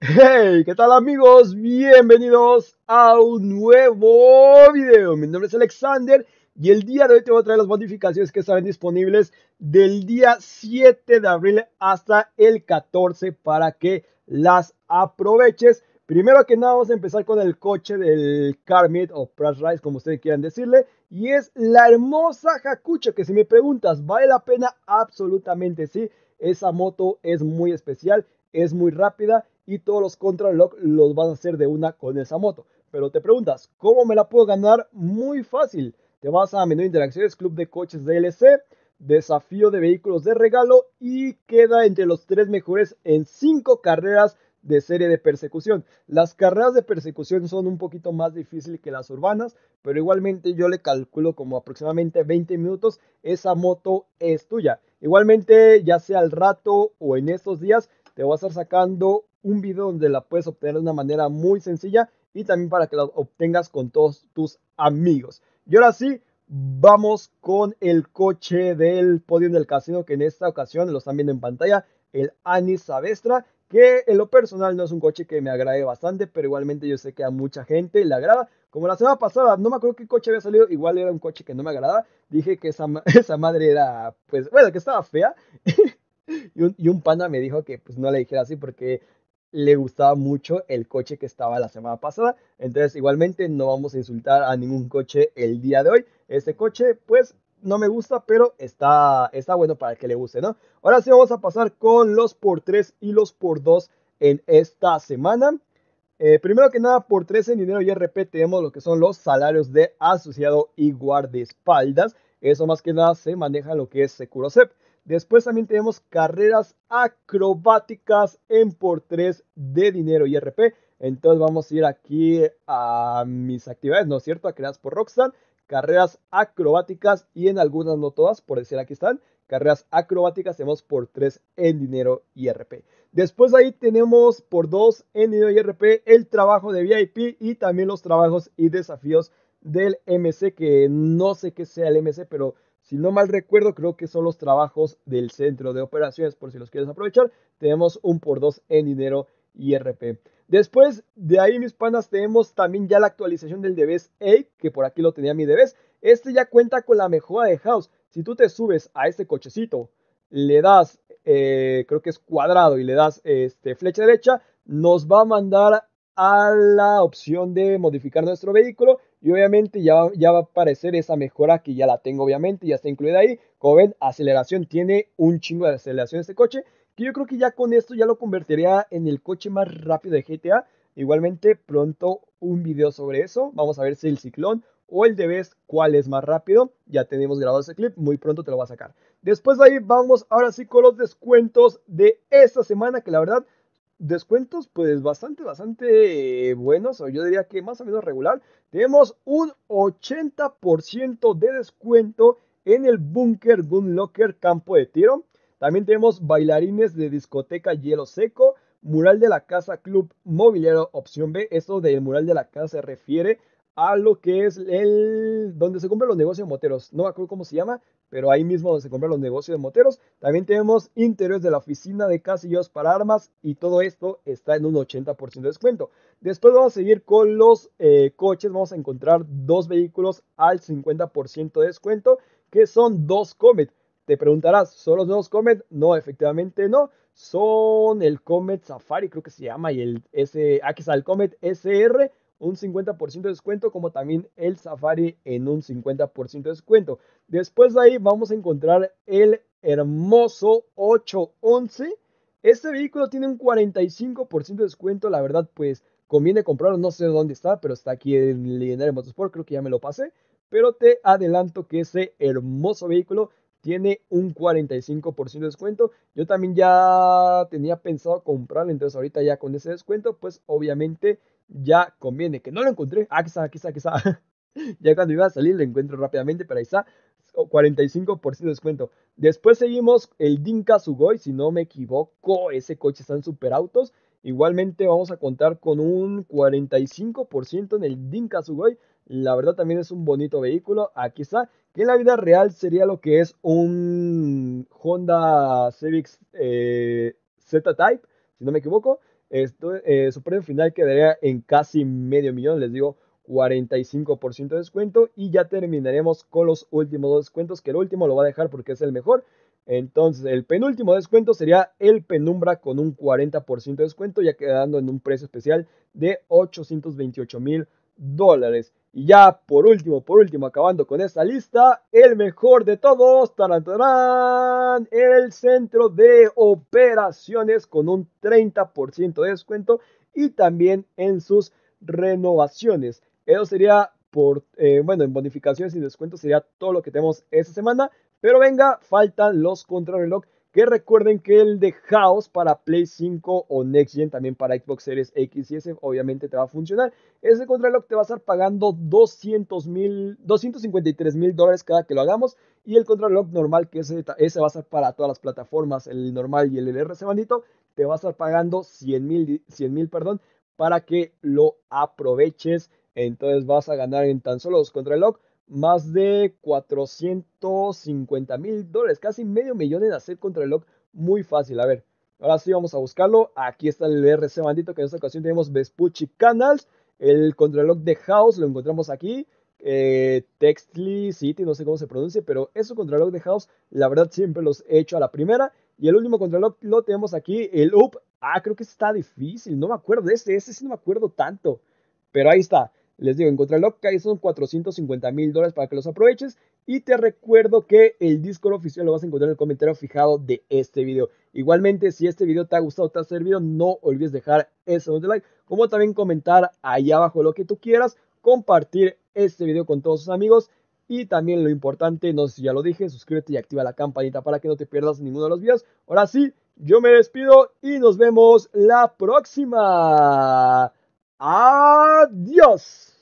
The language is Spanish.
Hey, ¿qué tal amigos? Bienvenidos a un nuevo video. Mi nombre es Alexander y el día de hoy te voy a traer las modificaciones que están disponibles del día 7 de abril hasta el 14 para que las aproveches. Primero que nada vamos a empezar con el coche del Carmit o Price Rise, como ustedes quieran decirle. Y es la hermosa Jacucha. que si me preguntas, ¿vale la pena? Absolutamente sí. Esa moto es muy especial, es muy rápida y todos los lock los vas a hacer de una con esa moto. Pero te preguntas, ¿cómo me la puedo ganar? Muy fácil. Te vas a menú de interacciones, club de coches DLC, desafío de vehículos de regalo y queda entre los tres mejores en cinco carreras de serie de persecución. Las carreras de persecución son un poquito más difíciles que las urbanas, pero igualmente yo le calculo como aproximadamente 20 minutos, esa moto es tuya. Igualmente, ya sea al rato o en estos días, te vas a estar sacando un video donde la puedes obtener de una manera muy sencilla y también para que la obtengas con todos tus amigos. Y ahora sí, vamos con el coche del podio del casino que en esta ocasión lo están viendo en pantalla, el Anis Avestra, que en lo personal no es un coche que me agrade bastante, pero igualmente yo sé que a mucha gente le agrada. Como la semana pasada, no me acuerdo qué coche había salido, igual era un coche que no me agradaba. Dije que esa, esa madre era, pues, bueno, que estaba fea. y, un, panda me dijo que pues no le dijera así porque le gustaba mucho el coche que estaba la semana pasada. Entonces, igualmente, no vamos a insultar a ningún coche el día de hoy. Este coche, pues, no me gusta, pero está, está bueno para que le guste, ¿no? Ahora sí vamos a pasar con los por 3 y los por 2 en esta semana. Eh, primero que nada, por 3 en dinero y RP tenemos lo que son los salarios de asociado y guardaespaldas. Eso más que nada se maneja lo que es SEP. Después también tenemos carreras acrobáticas en por 3 de dinero y RP. Entonces vamos a ir aquí a mis actividades, ¿no es cierto? A creadas por Rockstar. Carreras acrobáticas y en algunas, no todas, por decir aquí están. Carreras acrobáticas tenemos por 3 en dinero y RP. Después ahí tenemos por 2 en dinero y RP el trabajo de VIP y también los trabajos y desafíos del MC, que no sé qué sea el MC, pero si no mal recuerdo, creo que son los trabajos del centro de operaciones, por si los quieres aprovechar. Tenemos un por dos en dinero IRP. Después de ahí, mis panas, tenemos también ya la actualización del DBS A, que por aquí lo tenía mi DBS. Este ya cuenta con la mejora de House. Si tú te subes a este cochecito, le das, eh, creo que es cuadrado, y le das este, flecha derecha, nos va a mandar a la opción de modificar nuestro vehículo y obviamente ya, va a aparecer esa mejora que ya la tengo, obviamente, ya está incluida ahí. Como ven, aceleración, tiene un chingo de aceleración este coche. Que yo creo que ya con esto ya lo convertiría en el coche más rápido de GTA. Igualmente, pronto un video sobre eso. Vamos a ver si el ciclón o el DBS, cuál es más rápido. Ya tenemos grabado ese clip, muy pronto te lo va a sacar. Después de ahí vamos ahora sí con los descuentos de esta semana, que la verdad descuentos pues bastante, bastante buenos, o yo diría que más o menos regular. Tenemos un 80% de descuento en el Bunker Locker Campo de Tiro. También tenemos bailarines de discoteca Hielo Seco, mural de la casa Club Mobiliario Opción B. Esto del mural de la casa se refiere a lo que es el donde se compran los negocios de moteros. No me acuerdo cómo se llama, pero ahí mismo donde se compran los negocios de moteros. También tenemos interiores de la oficina de casillos para armas y todo esto está en un 80% de descuento. Después vamos a seguir con los eh, coches. Vamos a encontrar dos vehículos al 50% de descuento, que son dos Comet. Te preguntarás, ¿son los dos Comet? No, efectivamente no. Son el Comet Safari, creo que se llama, y el S, aquí ah, está el Comet SR un 50% de descuento, como también el Safari en un 50% de descuento. Después de ahí vamos a encontrar el hermoso 811. Este vehículo tiene un 45% de descuento, la verdad pues conviene comprarlo, no sé dónde está, pero está aquí en Lionel Motorsport, creo que ya me lo pasé. Pero te adelanto que ese hermoso vehículo tiene un 45% de descuento. Yo también ya tenía pensado comprarlo, entonces ahorita ya con ese descuento, pues obviamente ya conviene. Que no lo encontré. Ah, quizá, quizá, está, ya cuando iba a salir lo encuentro rápidamente, pero ahí está. 45% de descuento. Después seguimos el Dinka Sugoi, si no me equivoco, ese coche está en superautos. Igualmente vamos a contar con un 45% en el Dinka Sugoi. La verdad también es un bonito vehículo. Aquí está, que en la vida real sería lo que es un Honda Civic eh, Z Type, si no me equivoco. Esto, eh, su precio final quedaría en casi medio millón, les digo 45% de descuento. Y ya terminaremos con los últimos dos descuentos, que el último lo va a dejar porque es el mejor. Entonces, el penúltimo descuento sería el penumbra con un 40% de descuento, ya quedando en un precio especial de 828 mil dólares. Y ya por último, por último, acabando con esta lista, el mejor de todos, taran, el centro de operaciones con un 30% de descuento y también en sus renovaciones. Eso sería por, eh, bueno, en bonificaciones y descuentos sería todo lo que tenemos esta semana. Pero venga, faltan los contrarreloj. Que recuerden que el de House para Play 5 o Next Gen, también para Xbox Series X y S, obviamente te va a funcionar. Ese contrarreloj te va a estar pagando 200 mil, 253 mil dólares cada que lo hagamos. Y el contrarreloj normal, que ese, va a ser para todas las plataformas, el normal y el se bandito, te va a estar pagando 100 mil, mil, perdón, para que lo aproveches. Entonces vas a ganar en tan solo los contrarreloj más de 450 mil dólares, casi medio millón en hacer Contra-Lock muy fácil. A ver, ahora sí vamos a buscarlo. Aquí está el RC bandito que en esta ocasión tenemos Vespucci Canals. El contrarreloj de House lo encontramos aquí. Eh, Textly City, no sé cómo se pronuncia, pero es un contrarreloj de House. La verdad siempre los he hecho a la primera. Y el último contrarreloj lo tenemos aquí, el UP. Ah, creo que está difícil, no me acuerdo de este ese sí no me acuerdo tanto. Pero ahí está. Les digo, el que ahí son 450 mil dólares para que los aproveches. Y te recuerdo que el Discord oficial lo vas a encontrar en el comentario fijado de este video. Igualmente, si este video te ha gustado, te ha servido, no olvides dejar ese like. Como también comentar ahí abajo lo que tú quieras. Compartir este video con todos tus amigos. Y también lo importante, no sé si ya lo dije, suscríbete y activa la campanita para que no te pierdas ninguno de los videos. Ahora sí, yo me despido y nos vemos la próxima. Adiós.